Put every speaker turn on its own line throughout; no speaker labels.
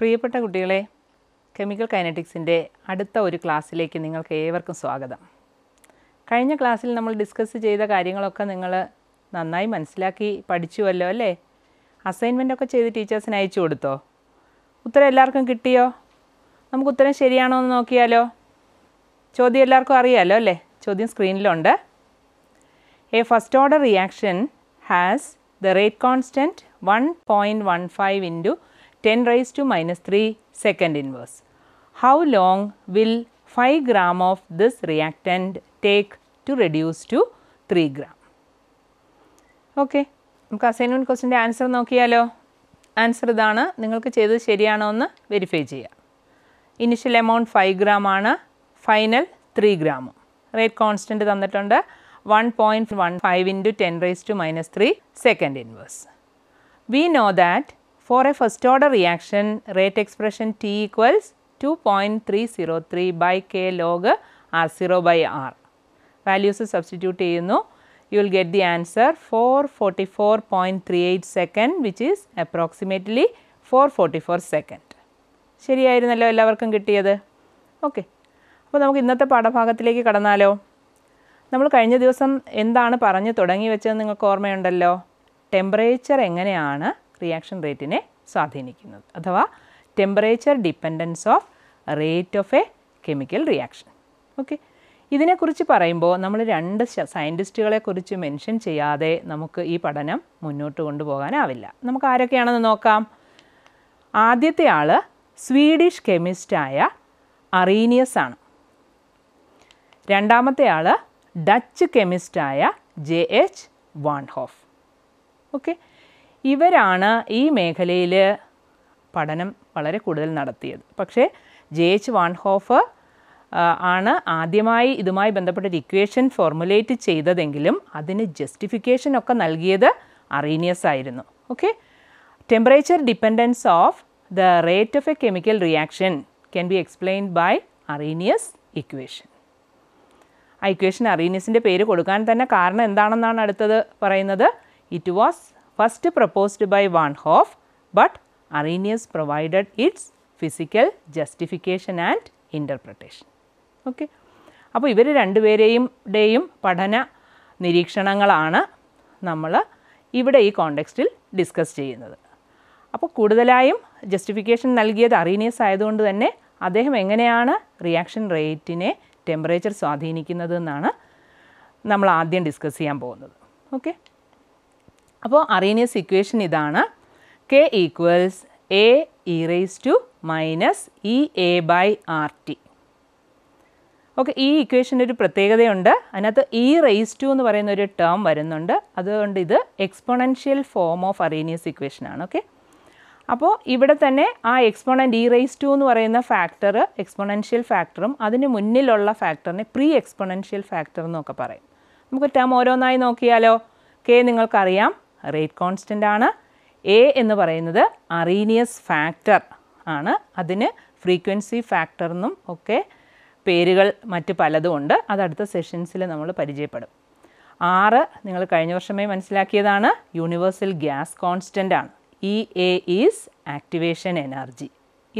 പ്രിയപ്പെട്ട കുട്ടികളെ കെമിക്കൽ കൈനറ്റിക്സിൻ്റെ അടുത്ത ഒരു ക്ലാസ്സിലേക്ക് നിങ്ങൾക്ക് ഏവർക്കും സ്വാഗതം കഴിഞ്ഞ ക്ലാസ്സിൽ നമ്മൾ ഡിസ്കസ് ചെയ്ത കാര്യങ്ങളൊക്കെ നിങ്ങൾ നന്നായി മനസ്സിലാക്കി പഠിച്ചുവല്ലോ അല്ലേ അസൈൻമെൻറ്റൊക്കെ ചെയ്ത് ടീച്ചേഴ്സിന് അയച്ചു കൊടുത്തോ ഉത്തരം എല്ലാവർക്കും കിട്ടിയോ നമുക്ക് ഉത്തരം ശരിയാണോ എന്ന് നോക്കിയാലോ ചോദ്യം എല്ലാവർക്കും അറിയാലോ അല്ലേ ചോദ്യം സ്ക്രീനിലുണ്ട് a first order reaction has the rate constant one point one five into 10 raised to minus 3 second inverse. How long will 5 gram of this reactant take to reduce to 3 gram? Okay. നമുക്ക് assignment ക്വസ്റ്റിൻ്റെ answer നോക്കിയാലോ answer ഇതാണ് നിങ്ങൾക്ക് ചെയ്തത് ശരിയാണോ എന്ന് verify ചെയ്യുക initial amount five gram ആണ് ഫൈനൽ ത്രീ ഗ്രാമും റേറ്റ് കോൺസ്റ്റൻറ്റ് തന്നിട്ടുണ്ട് one point one five into ten raise to minus three second inverse we know that for a first order reaction rate expression t equals two point three zero three by k log r zero by r values substitute ചെയ്യുന്നു you will get the answer four forty four point three eight second which is approximately four forty four second ശരിയായിരുന്നല്ലോ എല്ലാവർക്കും കിട്ടിയത് okay അപ്പോൾ നമുക്ക് ഇന്നത്തെ പാഠഭാഗത്തിലേക്ക് കടന്നാലോ നമ്മൾ കഴിഞ്ഞ ദിവസം എന്താണ് പറഞ്ഞു തുടങ്ങി വെച്ചതെന്ന് നിങ്ങൾക്ക് ഓർമ്മയുണ്ടല്ലോ ടെമ്പറേച്ചർ എങ്ങനെയാണ് റിയാക്ഷൻ റേറ്റിനെ സ്വാധീനിക്കുന്നത് അഥവാ temperature dependence of rate of a chemical reaction okay ഇതിനെക്കുറിച്ച് പറയുമ്പോൾ നമ്മൾ രണ്ട് സയൻറ്റിസ്റ്റുകളെക്കുറിച്ച് മെൻഷൻ ചെയ്യാതെ നമുക്ക് ഈ പഠനം മുന്നോട്ട് കൊണ്ടുപോകാനാവില്ല നമുക്ക് ആരൊക്കെയാണെന്ന് നോക്കാം ആദ്യത്തെ ആൾ സ്വീഡിഷ് കെമിസ്റ്റായ അറീനിയസ് ആണ് രണ്ടാമത്തെ ആൾ ഡച്ച് കെമിസ്റ്റായ ജെ എച്ച് വാൺഹോഫ് ഓക്കെ ഇവരാണ് ഈ മേഖലയിൽ പഠനം വളരെ കൂടുതൽ നടത്തിയത് പക്ഷേ ജെ എച്ച് വാൺഹോഫ് ആണ് ആദ്യമായി ഇതുമായി ബന്ധപ്പെട്ട ഇക്വേഷൻ ഫോർമുലേറ്റ് ചെയ്തതെങ്കിലും അതിന് ജസ്റ്റിഫിക്കേഷൻ ഒക്കെ നൽകിയത് അറീനിയസ് ആയിരുന്നു okay temperature dependence of the rate of a chemical reaction can be explained by Arrhenius equation ആ ഇക്വേഷൻ അറീനിയസിൻ്റെ പേര് കൊടുക്കാൻ തന്നെ കാരണം എന്താണെന്നാണ് അടുത്തത് പറയുന്നത് it was first proposed by Van Hoff but Arrhenius provided its physical justification and interpretation. Okay. അപ്പോൾ ഇവർ രണ്ടുപേരെയും ഡേയും പഠന നിരീക്ഷണങ്ങളാണ് നമ്മൾ ഇവിടെ ഈ കോണ്ടെക്സ്റ്റിൽ ഡിസ്കസ് ചെയ്യുന്നത് അപ്പോൾ കൂടുതലായും ജസ്റ്റിഫിക്കേഷൻ നൽകിയത് അറീനിയസ് ആയതുകൊണ്ട് തന്നെ അദ്ദേഹം എങ്ങനെയാണ് റിയാക്ഷൻ റേറ്റിനെ ടെമ്പറേച്ചർ സ്വാധീനിക്കുന്നത് എന്നാണ് നമ്മൾ ആദ്യം ഡിസ്കസ് ചെയ്യാൻ പോകുന്നത് ഓക്കെ അപ്പോൾ അറീനിയസ് ഇക്വേഷൻ ഇതാണ് K equals A E raise to minus E A by R T okay ഈ ഇക്വേഷൻ്റെ ഒരു പ്രത്യേകതയുണ്ട് അതിനകത്ത് ഇ റേസ് ടു എന്ന് പറയുന്ന ഒരു ടേം വരുന്നുണ്ട് അതുകൊണ്ട് ഇത് എക്സ്പോണൻഷ്യൽ ഫോം ഓഫ് അറീനിയസ് ഇക്വേഷനാണ് ഓക്കെ അപ്പോൾ ഇവിടെ തന്നെ ആ എക്സ്പൊണൻ്റ് ഇ റേസ് ടു എന്ന് പറയുന്ന ഫാക്ടർ എക്സ്പോണൻഷ്യൽ ഫാക്ടറും അതിന് മുന്നിലുള്ള ഫാക്ടറിനെ പ്രീ എക്സ്പോണൻഷ്യൽ ഫാക്ടർ എന്നൊക്കെ പറയും നമുക്ക് ടേം ഓരോന്നായി നോക്കിയാലോ കെ നിങ്ങൾക്കറിയാം റേറ്റ് കോൺസ്റ്റൻ്റ് ആണ് എ എന്ന് പറയുന്നത് അറീനിയസ് ഫാക്ടർ ആണ് അതിന് ഫ്രീക്വൻസി ഫാക്ടർ എന്നും ഒക്കെ പേരുകൾ മറ്റ് പലതുമുണ്ട് അത് അടുത്ത സെഷൻസിൽ നമ്മൾ പരിചയപ്പെടും ആറ് നിങ്ങൾ കഴിഞ്ഞ വർഷമേ മനസ്സിലാക്കിയതാണ് യൂണിവേഴ്സൽ ഗ്യാസ് കോൺസ്റ്റൻ്റ് ആണ് E A is activation energy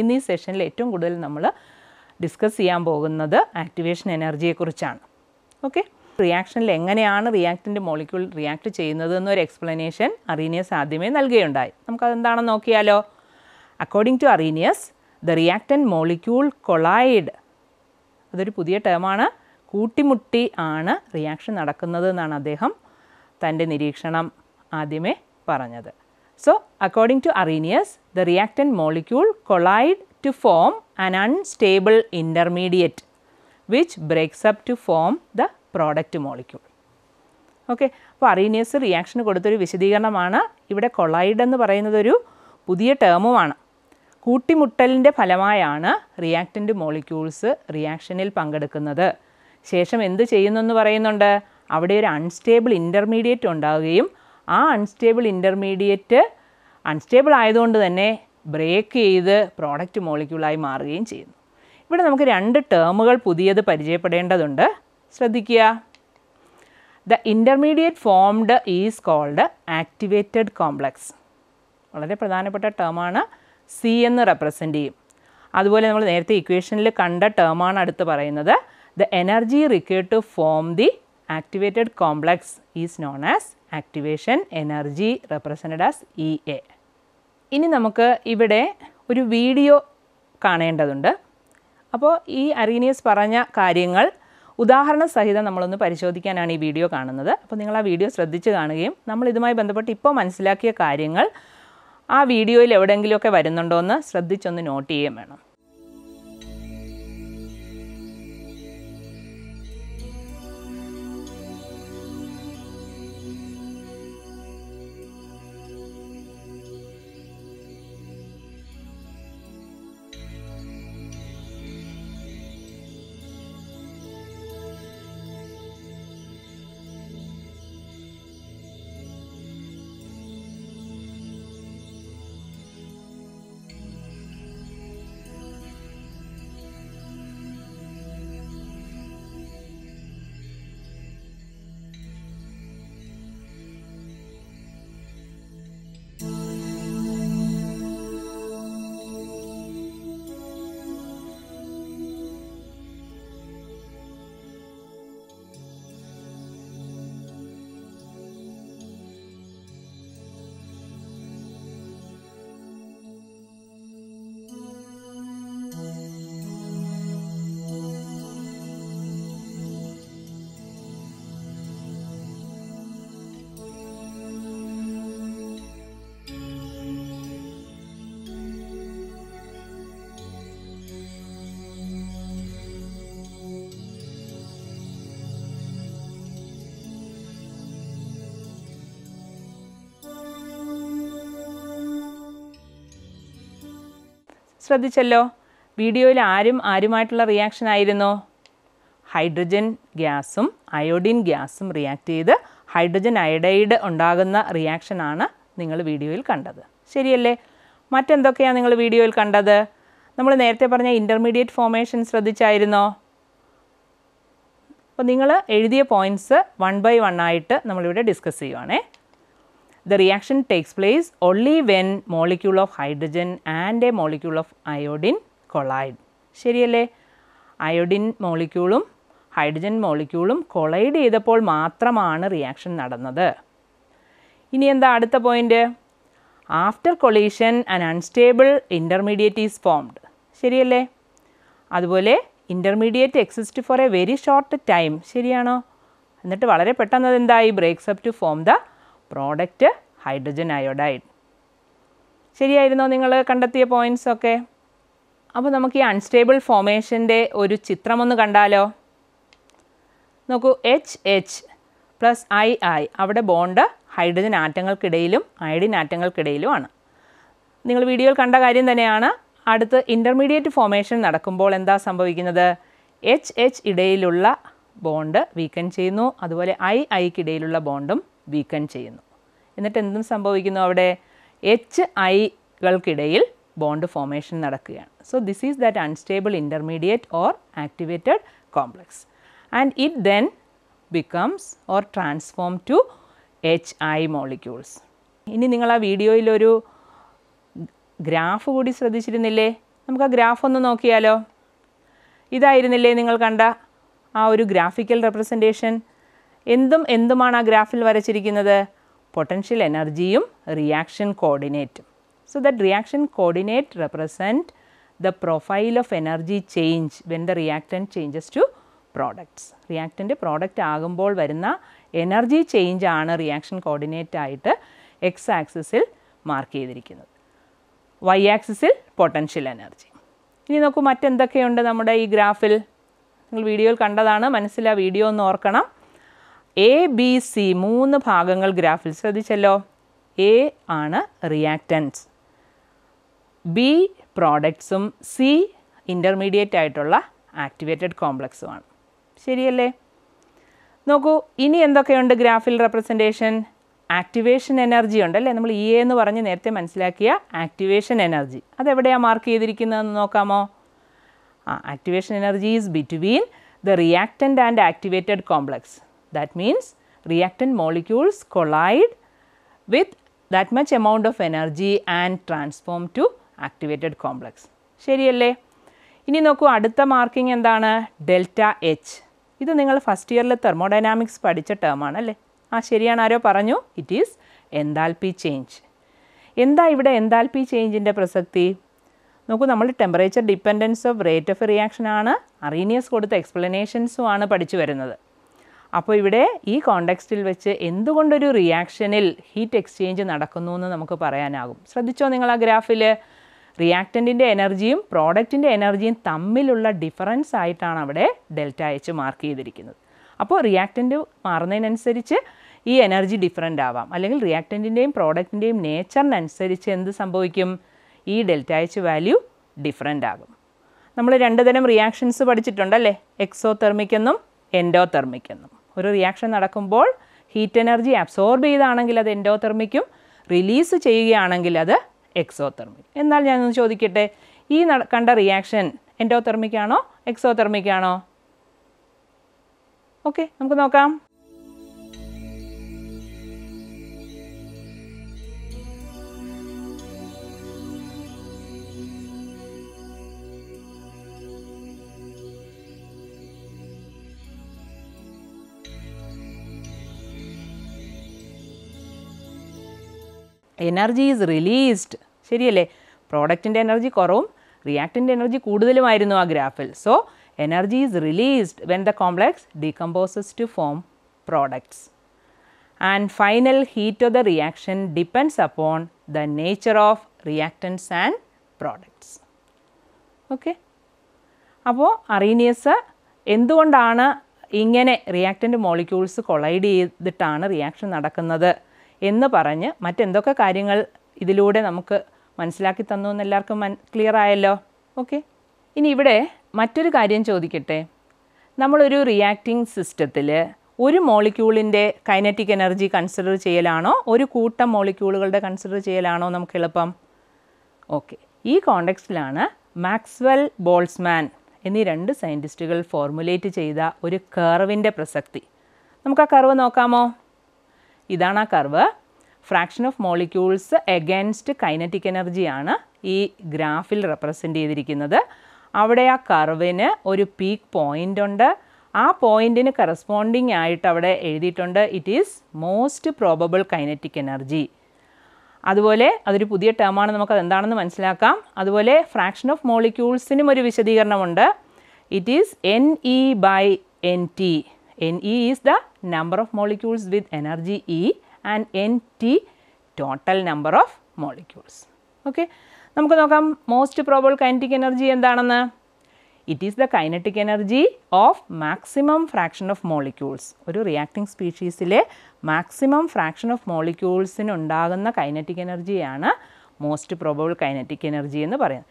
ഇന്ന് ഈ സെഷനിൽ ഏറ്റവും കൂടുതൽ നമ്മൾ ഡിസ്കസ് ചെയ്യാൻ പോകുന്നത് ആക്ടിവേഷൻ എനർജിയെക്കുറിച്ചാണ് ഓക്കെ റിയാക്ഷനിൽ എങ്ങനെയാണ് റിയാക്റ്റിൻ്റെ മോളിക്യൂൾ റിയാക്ട് ചെയ്യുന്നത് എന്നൊരു എക്സ്പ്ലനേഷൻ അറീനിയസ് ആദ്യമേ നൽകുകയുണ്ടായി നമുക്കതെന്താണെന്ന് നോക്കിയാലോ according to Arrhenius the reactant molecule collide അതൊരു പുതിയ ടേമാണ് കൂട്ടിമുട്ടി ആണ് റിയാക്ഷൻ നടക്കുന്നത് എന്നാണ് അദ്ദേഹം തൻ്റെ നിരീക്ഷണം ആദ്യമേ പറഞ്ഞത് so according to Arrhenius the reactant molecule collide to form an unstable intermediate which breaks up to form the product molecule okay അപ്പോൾ അറീനിയസ് റിയാക്ഷന് കൊടുത്തൊരു വിശദീകരണമാണ് ഇവിടെ കൊളൈഡ് എന്ന് പറയുന്നതൊരു പുതിയ ടേമുമാണ് കൂട്ടിമുട്ടലിൻ്റെ ഫലമായാണ് റിയാക്റ്റൻ്റ് മോളിക്യൂൾസ് റിയാക്ഷനിൽ പങ്കെടുക്കുന്നത് ശേഷം എന്ത് ചെയ്യുന്നെന്ന് പറയുന്നുണ്ട് അവിടെ ഒരു അൺസ്റ്റേബിൾ ഇൻ്റർമീഡിയറ്റ് ഉണ്ടാവുകയും ആ അൺസ്റ്റേബിൾ ഇൻ്റർമീഡിയറ്റ് അൺസ്റ്റേബിൾ ആയതുകൊണ്ട് തന്നെ ബ്രേക്ക് ചെയ്ത് പ്രോഡക്റ്റ് മോളിക്യൂളായി മാറുകയും ചെയ്യുന്നു ഇവിടെ നമുക്ക് രണ്ട് ടേമുകൾ പുതിയത് പരിചയപ്പെടേണ്ടതുണ്ട് ശ്രദ്ധിക്കുക the intermediate formed is called activated complex വളരെ പ്രധാനപ്പെട്ട ടേമാണ് സി എന്ന് റെപ്രസെൻ്റ് ചെയ്യും അതുപോലെ നമ്മൾ നേരത്തെ ഇക്വേഷനിൽ കണ്ട ടേമാണ് അടുത്ത് പറയുന്നത് the energy required to form the activated complex is known as activation energy represented as E A ഇനി നമുക്ക് ഇവിടെ ഒരു വീഡിയോ കാണേണ്ടതുണ്ട് അപ്പോൾ ഈ അറീനിയസ് പറഞ്ഞ കാര്യങ്ങൾ ഉദാഹരണ സഹിതം നമ്മളൊന്ന് പരിശോധിക്കാനാണ് ഈ വീഡിയോ കാണുന്നത് അപ്പോൾ നിങ്ങൾ ആ വീഡിയോ ശ്രദ്ധിച്ച് കാണുകയും നമ്മൾ ഇതുമായി ബന്ധപ്പെട്ട് ഇപ്പോൾ മനസ്സിലാക്കിയ കാര്യങ്ങൾ ആ വീഡിയോയിൽ എവിടെയെങ്കിലുമൊക്കെ വരുന്നുണ്ടോ എന്ന് ശ്രദ്ധിച്ചൊന്ന് നോട്ട് ചെയ്യുകയും വേണം ശ്രദ്ധിച്ചല്ലോ വീഡിയോയിൽ ആരും ആരുമായിട്ടുള്ള റിയാക്ഷൻ ആയിരുന്നു ഹൈഡ്രജൻ ഗ്യാസും അയോഡിൻ ഗ്യാസും റിയാക്ട് ചെയ്ത് ഹൈഡ്രജൻ അയഡൈഡ് ഉണ്ടാകുന്ന റിയാക്ഷനാണ് നിങ്ങൾ വീഡിയോയിൽ കണ്ടത് ശരിയല്ലേ മറ്റെന്തൊക്കെയാണ് നിങ്ങൾ വീഡിയോയിൽ കണ്ടത് നമ്മൾ നേരത്തെ പറഞ്ഞ ഇൻ്റർമീഡിയറ്റ് ഫോമേഷൻ ശ്രദ്ധിച്ചായിരുന്നോ അപ്പോൾ നിങ്ങൾ എഴുതിയ പോയിൻറ്റ്സ് വൺ ബൈ വൺ ആയിട്ട് നമ്മളിവിടെ ഡിസ്കസ് ചെയ്യുവാണേ The reaction takes place only when molecule of hydrogen and a molecule of iodine collide. ശരിയല്ലേ അയോഡിൻ മോളിക്യൂളും ഹൈഡ്രജൻ മോളിക്യൂളും കൊളൈഡ് ചെയ്തപ്പോൾ മാത്രമാണ് റിയാക്ഷൻ നടന്നത് ഇനി എന്താ അടുത്ത point after collision an unstable intermediate is formed ശരിയല്ലേ അതുപോലെ intermediate exist for a very short time ശരിയാണോ എന്നിട്ട് വളരെ പെട്ടെന്ന് അതെന്തായി breaks up to form the product hydrogen iodide ശരിയായിരുന്നോ നിങ്ങൾ കണ്ടെത്തിയ പോയിൻസ് ഒക്കെ അപ്പോൾ നമുക്ക് ഈ അൺസ്റ്റേബിൾ ഫോമേഷൻ്റെ ഒരു ചിത്രമൊന്ന് കണ്ടാലോ നോക്കൂ H H plus I I അവിടെ ബോണ്ട് ഹൈഡ്രജൻ ആറ്റങ്ങൾക്കിടയിലും അയഡിൻ ആറ്റങ്ങൾക്കിടയിലുമാണ് നിങ്ങൾ വീഡിയോയിൽ കണ്ട കാര്യം തന്നെയാണ് അടുത്ത് ഇൻ്റർമീഡിയറ്റ് ഫോമേഷൻ നടക്കുമ്പോൾ എന്താ സംഭവിക്കുന്നത് എച്ച് എച്ച് ഇടയിലുള്ള ബോണ്ട് വീക്കൻ ചെയ്യുന്നു അതുപോലെ ഐ ഐക്കിടയിലുള്ള ബോണ്ടും വീക്കൺ ചെയ്യുന്നു എന്നിട്ട് എന്തും സംഭവിക്കുന്നു അവിടെ എച്ച് ഐകൾക്കിടയിൽ ബോണ്ട് ഫോമേഷൻ നടക്കുകയാണ് so this is that unstable intermediate or activated complex and it then becomes or transform to H I molecules ഇനി നിങ്ങൾ ആ വീഡിയോയിലൊരു ഗ്രാഫ് കൂടി ശ്രദ്ധിച്ചിരുന്നില്ലേ നമുക്ക് ആ ഗ്രാഫ് ഒന്ന് നോക്കിയാലോ ഇതായിരുന്നില്ലേ നിങ്ങൾ കണ്ട ആ ഒരു ഗ്രാഫിക്കൽ റെപ്രസെൻറ്റേഷൻ എന്തും എന്തുമാണ് ആ ഗ്രാഫിൽ വരച്ചിരിക്കുന്നത് പൊട്ടൻഷ്യൽ എനർജിയും റിയാക്ഷൻ കോർഡിനേറ്റും so that reaction coordinate represent the profile of energy change when the reactant changes to products reactant product ആകുമ്പോൾ വരുന്ന എനർജി ചേഞ്ച് ആണ് റിയാക്ഷൻ കോർഡിനേറ്റ് ആയിട്ട് എക്സ് ആക്സിസിൽ മാർക്ക് ചെയ്തിരിക്കുന്നത് വൈ ആക്സിസിൽ പൊട്ടൻഷ്യൽ എനർജി ഇനി നോക്കൂ മറ്റെന്തൊക്കെയുണ്ട് നമ്മുടെ ഈ ഗ്രാഫിൽ നിങ്ങൾ വീഡിയോയിൽ കണ്ടതാണ് മനസ്സിലാ വീഡിയോ ഒന്ന് ഓർക്കണം എ ബി സി മൂന്ന് ഭാഗങ്ങൾ ഗ്രാഫിൽ ശ്രദ്ധിച്ചല്ലോ എ ആണ് റിയാക്റ്റൻസ് ബി പ്രോഡക്ട്സും സി ഇൻ്റർമീഡിയറ്റ് ആയിട്ടുള്ള ആക്ടിവേറ്റഡ് കോംപ്ലക്സുമാണ് ശരിയല്ലേ നോക്കൂ ഇനി എന്തൊക്കെയുണ്ട് ഗ്രാഫിൽ റെപ്രസെൻറ്റേഷൻ ആക്ടിവേഷൻ എനർജി ഉണ്ടല്ലേ നമ്മൾ ഇ e എന്ന് പറഞ്ഞ് നേരത്തെ മനസ്സിലാക്കിയ ആക്ടിവേഷൻ എനർജി അതെവിടെയാണ് മാർക്ക് ചെയ്തിരിക്കുന്നതെന്ന് നോക്കാമോ ആ activation energy is between the reactant and activated complex That means reactant molecules collide with that much amount of energy and transform to activated complex. ശരിയല്ലേ ഇനി നോക്കൂ അടുത്ത മാർക്കിംഗ് എന്താണ് ഡെൽറ്റ എച്ച് ഇത് നിങ്ങൾ ഫസ്റ്റ് ഇയറിൽ തെർമോഡൈനാമിക്സ് പഠിച്ച ടേമാണ് അല്ലേ ആ ശരിയാണ് ആരോ പറഞ്ഞു ഇറ്റ് ഈസ് എന്താൽപി ചേഞ്ച് എന്താ ഇവിടെ എന്താൽപി ചേഞ്ചിൻ്റെ പ്രസക്തി നോക്കൂ നമ്മൾ temperature dependence of rate of റിയാക്ഷനാണ് അറീനിയസ് കൊടുത്ത എക്സ്പ്ലനേഷൻസും ആണ് പഠിച്ചു വരുന്നത് അപ്പോൾ ഇവിടെ ഈ കോണ്ടെക്സ്റ്റിൽ വെച്ച് എന്തുകൊണ്ടൊരു റിയാക്ഷനിൽ ഹീറ്റ് എക്സ്ചേഞ്ച് നടക്കുന്നു എന്ന് നമുക്ക് പറയാനാകും ശ്രദ്ധിച്ചോ നിങ്ങൾ ആ ഗ്രാഫിൽ റിയാക്റ്റൻറ്റിൻ്റെ എനർജിയും പ്രോഡക്റ്റിൻ്റെ എനർജിയും തമ്മിലുള്ള ഡിഫറൻസ് ആയിട്ടാണ് അവിടെ ഡെൽറ്റ എച്ച് മാർക്ക് ചെയ്തിരിക്കുന്നത് അപ്പോൾ റിയാക്റ്റൻ്റ് മാറുന്നതിനനുസരിച്ച് ഈ എനർജി ഡിഫറൻ്റ് ആവാം അല്ലെങ്കിൽ റിയാക്റ്റൻറ്റിൻ്റെയും പ്രോഡക്റ്റിൻ്റെയും നേച്ചറിനനുസരിച്ച് എന്ത് സംഭവിക്കും ഈ ഡെൽറ്റ എച്ച് വാല്യൂ ഡിഫറൻ്റ് ആകും നമ്മൾ രണ്ട് തരം റിയാക്ഷൻസ് പഠിച്ചിട്ടുണ്ടല്ലേ എക്സോ തെർമിക്കെന്നും എൻഡോ തെർമിക്കെന്നും ഒരു റിയാക്ഷൻ നടക്കുമ്പോൾ ഹീറ്റ് എനർജി അബ്സോർബ് ചെയ്താണെങ്കിൽ അത് എൻഡോതെർമിക്കും റിലീസ് ചെയ്യുകയാണെങ്കിൽ അത് എക്സോതെർമിക് എന്നാൽ ഞാൻ ചോദിക്കട്ടെ ഈ കണ്ട റിയാക്ഷൻ എൻഡോതെർമിക്കാണോ എക്സോതെർമിക്കാണോ എക്സോതെർമിക് ഓക്കെ നമുക്ക് നോക്കാം എനർജി ഈസ് റിലീസ്ഡ് ശരിയല്ലേ പ്രോഡക്റ്റിൻ്റെ എനർജി കുറവും റിയാക്റ്റിൻ്റെ എനർജി കൂടുതലുമായിരുന്നു ആ ഗ്രാഫിൽ so energy is released when the complex decomposes to form products and final heat of the reaction depends upon the nature of reactants and products okay അപ്പോൾ Arrhenius എന്തുകൊണ്ടാണ് ഇങ്ങനെ reactant molecules collide ചെയ്തിട്ടാണ് reaction നടക്കുന്നത് എന്ന് പറഞ്ഞ് മറ്റെന്തൊക്കെ കാര്യങ്ങൾ ഇതിലൂടെ നമുക്ക് മനസ്സിലാക്കി തന്നു എന്ന് എല്ലാവർക്കും മൻ ക്ലിയർ ആയല്ലോ ഓക്കെ ഇനി ഇവിടെ മറ്റൊരു കാര്യം ചോദിക്കട്ടെ നമ്മളൊരു റിയാക്റ്റിംഗ് സിസ്റ്റത്തിൽ ഒരു മോളിക്യൂളിൻ്റെ കൈനറ്റിക് എനർജി കൺസിഡർ ചെയ്യലാണോ ഒരു കൂട്ടം മോളിക്യൂളുകളുടെ കൺസിഡർ ചെയ്യലാണോ നമുക്ക് എളുപ്പം ഓക്കെ ഈ കോണ്ടെക്സ്റ്റിലാണ് മാക്സ്വെൽ ബോൾസ്മാൻ എന്നീ രണ്ട് സയൻറ്റിസ്റ്റുകൾ ഫോർമുലേറ്റ് ചെയ്ത ഒരു കർവിൻ്റെ പ്രസക്തി നമുക്ക് ആ കർവ് നോക്കാമോ ഇതാണ് ആ curve fraction of molecules against kinetic എനർജിയാണ് ഈ ഗ്രാഫിൽ റെപ്രസെൻ്റ് ചെയ്തിരിക്കുന്നത് അവിടെ ആ കർവിന് ഒരു പീക്ക് പോയിൻ്റ് ഉണ്ട് ആ പോയിൻറ്റിന് കറസ്പോണ്ടിങ് ആയിട്ട് അവിടെ എഴുതിയിട്ടുണ്ട് it is most probable kinetic energy അതുപോലെ അതൊരു പുതിയ ടേമാണ് നമുക്കത് എന്താണെന്ന് മനസ്സിലാക്കാം അതുപോലെ ഫ്രാക്ഷൻ ഓഫ് മോളിക്യൂൾസിനും ഒരു വിശദീകരണമുണ്ട് it is N E by N T Ne is the number of molecules with energy E and Nt total number of molecules. Okay. നമുക്ക് നോക്കാം മോസ്റ്റ് പ്രോബിൾ കൈനറ്റിക് എനർജി എന്താണെന്ന് it is the kinetic energy of maximum fraction of molecules ഒരു reacting സ്പീഷീസിലെ maximum fraction of മോളിക്യൂൾസിനുണ്ടാകുന്ന kinetic എനർജിയാണ് most probable kinetic energy എന്ന് പറയുന്നത്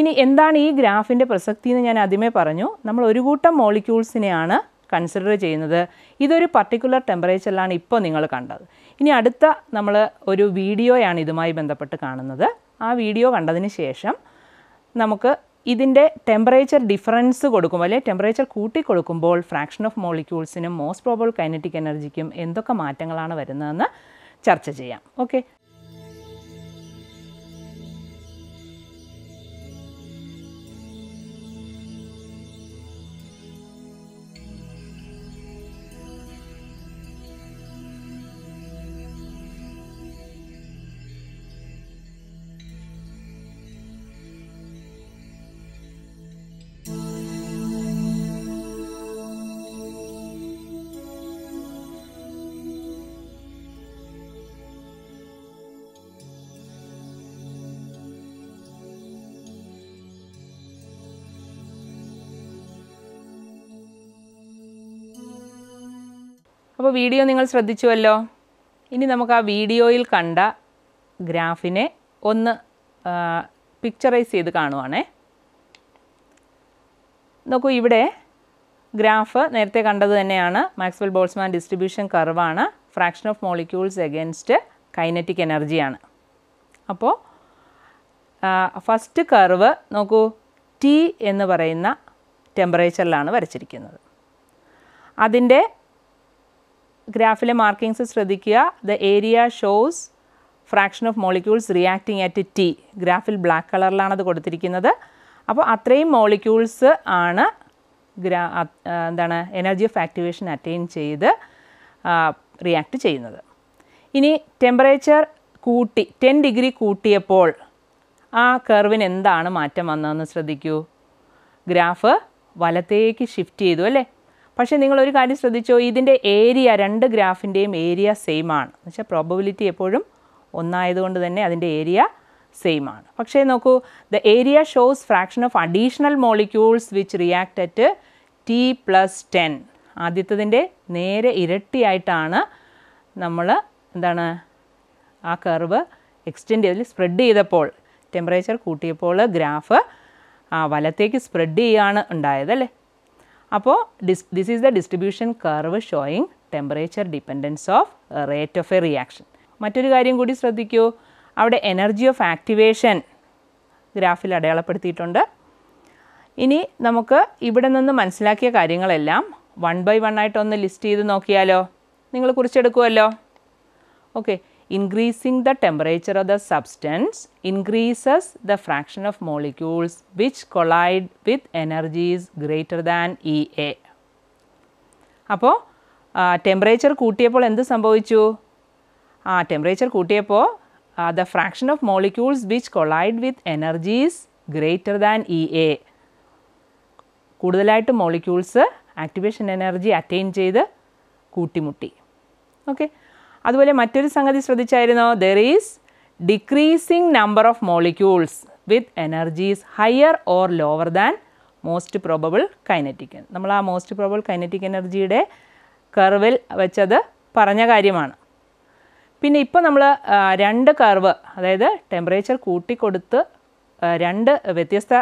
ഇനി എന്താണ് ഈ ഗ്രാഫിൻ്റെ പ്രസക്തി എന്ന് ഞാൻ ആദ്യമേ പറഞ്ഞു നമ്മൾ ഒരു കൂട്ടം മോളിക്യൂൾസിനെയാണ് കൺസിഡർ ചെയ്യുന്നത് ഇതൊരു പർട്ടിക്കുലർ ടെമ്പറേച്ചറിലാണ് ഇപ്പോൾ നിങ്ങൾ കണ്ടത് ഇനി അടുത്ത നമ്മൾ ഒരു വീഡിയോയാണ് ഇതുമായി ബന്ധപ്പെട്ട് കാണുന്നത് ആ വീഡിയോ കണ്ടതിന് ശേഷം നമുക്ക് ഇതിൻ്റെ ടെമ്പറേച്ചർ ഡിഫറൻസ് കൊടുക്കുമ്പോൾ അല്ലെങ്കിൽ ടെമ്പറേച്ചർ കൂട്ടിക്കൊടുക്കുമ്പോൾ ഫ്രാക്ഷൻ ഓഫ് മോളിക്യൂൾസിനും മോസ്റ്റ് പ്രോബിൾ കൈനറ്റിക് എനർജിക്കും എന്തൊക്കെ മാറ്റങ്ങളാണ് വരുന്നതെന്ന് ചർച്ച ചെയ്യാം ഓക്കെ അപ്പോൾ വീഡിയോ നിങ്ങൾ ശ്രദ്ധിച്ചുവല്ലോ ഇനി നമുക്ക് ആ വീഡിയോയിൽ കണ്ട ഗ്രാഫിനെ ഒന്ന് പിക്ചറൈസ് ചെയ്ത് കാണുവാണേ നോക്കൂ ഇവിടെ ഗ്രാഫ് നേരത്തെ കണ്ടത് തന്നെയാണ് മാക്സ്വൽ ബോൾസ്മാൻ ഡിസ്ട്രിബ്യൂഷൻ കർവാണ് fraction of molecules against kinetic എനർജിയാണ് അപ്പോൾ ഫസ്റ്റ് കർവ് നോക്കൂ ടി എന്ന് പറയുന്ന ടെമ്പറേച്ചറിലാണ് വരച്ചിരിക്കുന്നത് അതിൻ്റെ ഗ്രാഫിലെ മാർക്കിങ്സ് ശ്രദ്ധിക്കുക the area shows fraction of molecules reacting at T ഗ്രാഫിൽ ബ്ലാക്ക് കളറിലാണ് അത് കൊടുത്തിരിക്കുന്നത് അപ്പോൾ അത്രയും മോളിക്യൂൾസ് ആണ് ഗ്രാ എന്താണ് എനർജി ഓഫ് ആക്ടിവേഷൻ അറ്റൈൻ ചെയ്ത് റിയാക്ട് ചെയ്യുന്നത് ഇനി ടെമ്പറേച്ചർ കൂട്ടി ടെൻ ഡിഗ്രി കൂട്ടിയപ്പോൾ ആ കർവിന് എന്താണ് മാറ്റം വന്നതെന്ന് ശ്രദ്ധിക്കൂ ഗ്രാഫ് വലത്തേക്ക് ഷിഫ്റ്റ് ചെയ്തു അല്ലേ പക്ഷേ നിങ്ങൾ ഒരു കാര്യം ശ്രദ്ധിച്ചോ ഇതിൻ്റെ ഏരിയ രണ്ട് ഗ്രാഫിൻ്റെയും ഏരിയ സെയിം ആണ് എന്ന് വെച്ചാൽ പ്രോബബിലിറ്റി എപ്പോഴും ഒന്നായതുകൊണ്ട് തന്നെ അതിൻ്റെ ഏരിയ സെയിം ആണ് പക്ഷേ നോക്കൂ the area shows fraction of additional molecules which react at T plus ten ആദ്യത്തതിൻ്റെ നേരെ ഇരട്ടിയായിട്ടാണ് നമ്മൾ എന്താണ് ആ കർവ് എക്സ്റ്റെൻഡ് ചെയ്ത് സ്പ്രെഡ് ചെയ്തപ്പോൾ ടെമ്പറേച്ചർ കൂട്ടിയപ്പോൾ ഗ്രാഫ് വലത്തേക്ക് സ്പ്രെഡ് ചെയ്യുകയാണ് ഉണ്ടായത് അല്ലേ അപ്പോൾ this this is the distribution curve showing temperature dependence of rate of a reaction മറ്റൊരു കാര്യം കൂടി ശ്രദ്ധിക്കൂ അവിടെ എനർജി ഓഫ് ആക്ടിവേഷൻ ഗ്രാഫിൽ അടയാളപ്പെടുത്തിയിട്ടുണ്ട് ഇനി നമുക്ക് ഇവിടെ നിന്ന് മനസ്സിലാക്കിയ കാര്യങ്ങളെല്ലാം വൺ ബൈ വൺ ആയിട്ടൊന്ന് ലിസ്റ്റ് ചെയ്ത് നോക്കിയാലോ നിങ്ങൾ കുറിച്ചെടുക്കുമല്ലോ okay increasing the temperature of the substance increases the fraction of molecules which collide with energies greater than Ea. Apo, uh, temperature kootiyappo endu sambhavichu? Uh, temperature kootiyappo, uh, the fraction of molecules which collide with energies greater than Ea. Kudalite molecules activation energy attain cheyidu kootimutti. Okay. അതുപോലെ മറ്റൊരു സംഗതി ശ്രദ്ധിച്ചായിരുന്നോ there is decreasing number of molecules with energies higher or lower than most probable kinetic നമ്മൾ ആ most probable kinetic എനർജിയുടെ കർവിൽ വെച്ചത് പറഞ്ഞ കാര്യമാണ് പിന്നെ ഇപ്പോൾ നമ്മൾ രണ്ട് കർവ് അതായത് ടെമ്പറേച്ചർ കൂട്ടിക്കൊടുത്ത് രണ്ട് വ്യത്യസ്ത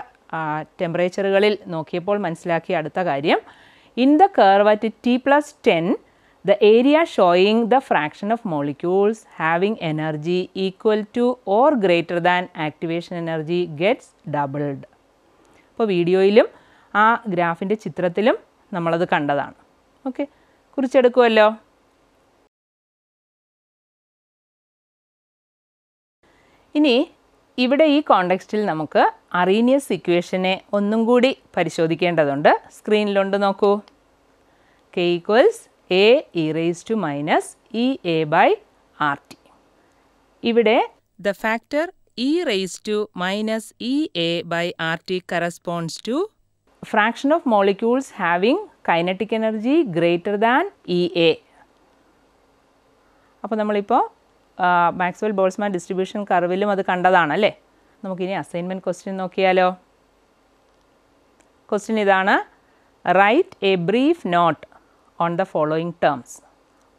ടെമ്പറേച്ചറുകളിൽ നോക്കിയപ്പോൾ മനസ്സിലാക്കിയ അടുത്ത കാര്യം in the curve at T plus ten the area showing the fraction of molecules having energy equal to or greater than activation energy gets doubled. അപ്പോൾ വീഡിയോയിലും ആ ഗ്രാഫിൻ്റെ ചിത്രത്തിലും നമ്മളത് കണ്ടതാണ് ഓക്കെ കുറിച്ചെടുക്കുമല്ലോ ഇനി ഇവിടെ ഈ കോണ്ടെക്സ്റ്റിൽ നമുക്ക് അറീനിയസ് ഇക്വേഷനെ ഒന്നും കൂടി പരിശോധിക്കേണ്ടതുണ്ട് സ്ക്രീനിലുണ്ട് നോക്കൂ K equals A E raise to minus E A by R T ഇവിടെ the factor E raise to minus E A by R T corresponds to fraction of molecules having kinetic energy greater than E A അപ്പോൾ നമ്മളിപ്പോൾ Maxwell Boltzmann distribution കർവിലും അത് കണ്ടതാണല്ലേ നമുക്കിനി assignment question നോക്കിയാലോ question ഇതാണ് write a brief note on the following terms.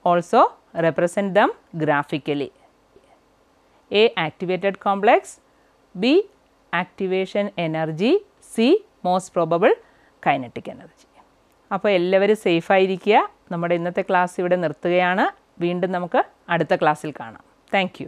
Also represent them graphically. A. Activated complex B. Activation energy C. Most probable kinetic energy. അപ്പോൾ എല്ലാവരും സേഫായിരിക്കുക നമ്മുടെ ഇന്നത്തെ ക്ലാസ് ഇവിടെ നിർത്തുകയാണ് വീണ്ടും നമുക്ക് അടുത്ത ക്ലാസ്സിൽ കാണാം താങ്ക്